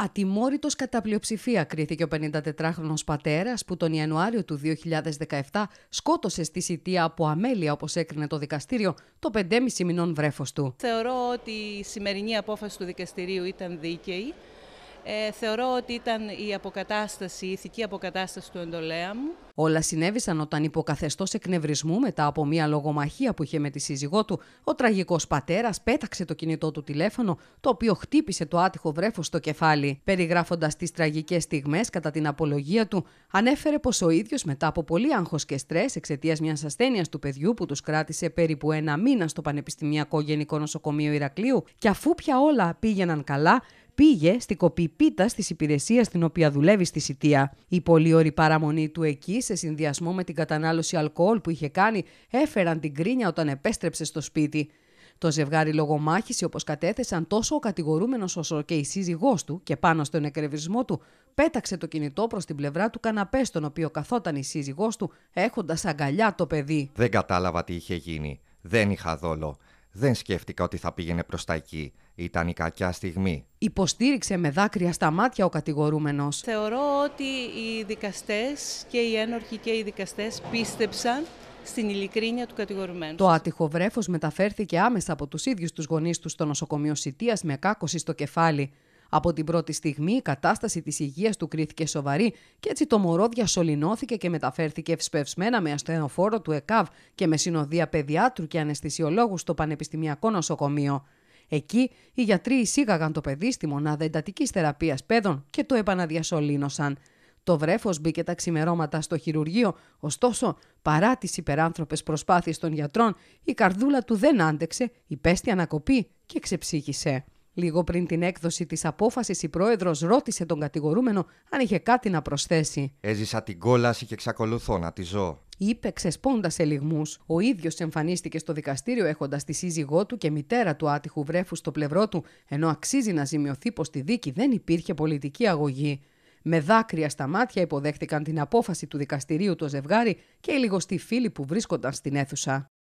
Ατιμόρυτος κατά πλειοψηφία κρίθηκε ο 54χρονος πατέρας που τον Ιανουάριο του 2017 σκότωσε στη Σιτία από αμέλεια όπως έκρινε το δικαστήριο το 5,5 μηνών βρέφος του. Θεωρώ ότι η σημερινή απόφαση του δικαστηρίου ήταν δίκαιη. Ε, θεωρώ ότι ήταν η αποκατάσταση, η ηθική αποκατάσταση του εντολέα μου. Όλα συνέβησαν όταν υποκαθεστώ εκνευρισμού μετά από μια λογομαχία που είχε με τη σύζυγό του, ο τραγικός πατέρας πέταξε το κινητό του τηλέφωνο, το οποίο χτύπησε το άτυχο βρέφος στο κεφάλι. Περιγράφοντας τις τραγικές στιγμές κατά την απολογία του, ανέφερε πως ο ίδιος μετά από πολύ άγχος και στρες εξαιτίας μιας ασθένειας του παιδιού που τους κράτησε περίπου ένα μήνα στο Πανεπιστημιακό Γενικό Νοσοκομείο Ηρακλείου και αφού πια όλα πήγαιναν καλά, πήγε στην κοπή πίτα τη υπηρεσία στην οποία δουλεύει στη Σιτία. Η πολύωρη παραμονή του εκεί, σε συνδυασμό με την κατανάλωση αλκοόλ που είχε κάνει, έφεραν την κρίνια όταν επέστρεψε στο σπίτι. Το ζευγάρι λογομάχησε όπως κατέθεσαν τόσο ο κατηγορούμενος όσο και η σύζυγός του και πάνω στον εκρευρισμό του πέταξε το κινητό προς την πλευρά του καναπέ, στον οποίο καθόταν η σύζυγός του έχοντας αγκαλιά το παιδί. Δεν κατάλαβα τι είχε γίνει. Δεν είχα δόλο. Δεν σκέφτηκα ότι θα πήγαινε προς τα εκεί. Ήταν η κακιά στιγμή. Υποστήριξε με δάκρυα στα μάτια ο κατηγορούμενος. Θεωρώ ότι οι δικαστές και οι ένορχοι και οι δικαστές πίστεψαν στην ειλικρίνεια του κατηγορουμένου. Το άτυχο βρέφος μεταφέρθηκε άμεσα από τους ίδιους τους γονείς τους στο νοσοκομείο Σιτίας με κάκοση στο κεφάλι. Από την πρώτη στιγμή η κατάσταση της υγείας του κρίθηκε σοβαρή και έτσι το μωρό διασωληνώθηκε και μεταφέρθηκε ευσπευσμένα με ασθενοφόρο του ΕΚΑΒ και με συνοδεία παιδιάτρου και αναισθησιολόγους στο Πανεπιστημιακό Νοσοκομείο. Εκεί οι γιατροί εισήγαγαν το παιδί στη μονάδα εντατικής θεραπείας παιδών και το επαναδιασωλήνωσαν. Το βρέφος μπήκε τα ξημερώματα στο χειρουργείο, ωστόσο, παρά τις υπεράνθρωπες προσπάθειες των γιατρών, η καρδούλα του δεν άντεξε, υπέστη ανακοπή και ξεψύχησε. Λίγο πριν την έκδοση της απόφασης, η πρόεδρος ρώτησε τον κατηγορούμενο αν είχε κάτι να προσθέσει. Έζησα την κόλαση και εξακολουθώ να τη ζω. Είπε ξεσπώντας ελιγμού. Ο ίδιος εμφανίστηκε στο δικαστήριο έχοντας τη σύζυγό του και μητέρα του άτυχου βρέφους στο πλευρό του, ενώ αξίζει να ζημιωθεί πως στη δίκη δεν υπήρχε πολιτική αγωγή. Με δάκρυα στα μάτια υποδέχτηκαν την απόφαση του δικαστηρίου το ζευγάρι και οι λιγοστοί φίλοι που βρίσκονταν στην αίθουσα.